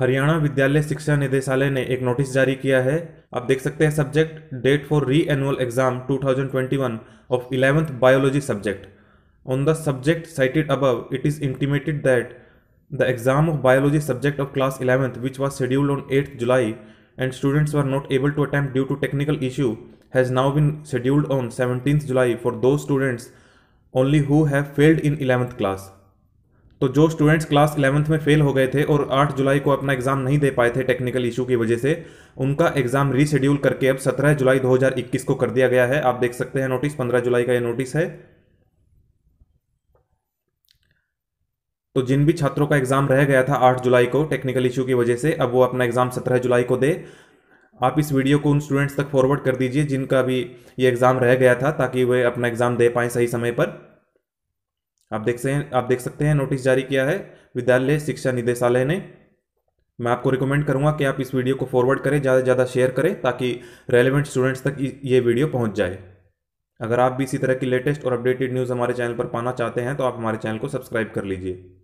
हरियाणा विद्यालय शिक्षा निदेशालय ने एक नोटिस जारी किया है आप देख सकते हैं subject date for re annual exam 2021 of eleventh biology subject on the subject cited above it is intimated that the exam of biology subject of class eleventh which was scheduled on eighth July and students are not able to attempt due to technical issue has now been scheduled on seventeen July for those students only who have failed in eleventh class तो जो students class eleventh में fail हो गए थे और 8 जुलाई को अपना exam नहीं दे पाए थे टेक्निकल इशू की वजह से उनका एग्ज़ाम रीशेड्यूल करके अब 17 जुलाई 2021 को कर दिया गया है आप देख सकते हैं नोटिस 15 जुलाई का ये नोटिस है तो जिन भी छात्रों का एग्ज़ाम रह गया था 8 जुलाई को टेक्निकल इशू की वजह से अब वो अपना एग्ज़ाम सत्रह जुलाई को दे आप इस वीडियो को उन स्टूडेंट्स तक फॉरवर्ड कर दीजिए जिनका भी ये एग्ज़ाम रह गया था ताकि वे अपना एग्ज़ाम दे पाए सही समय पर आप देख सकते आप देख सकते हैं नोटिस जारी किया है विद्यालय शिक्षा निदेशालय ने मैं आपको रिकमेंड करूंगा कि आप इस वीडियो को फॉरवर्ड करें ज़्यादा से ज़्यादा शेयर करें ताकि रेलिवेंट स्टूडेंट्स तक ये वीडियो पहुंच जाए अगर आप भी इसी तरह की लेटेस्ट और अपडेटेड न्यूज़ हमारे चैनल पर पाना चाहते हैं तो आप हमारे चैनल को सब्सक्राइब कर लीजिए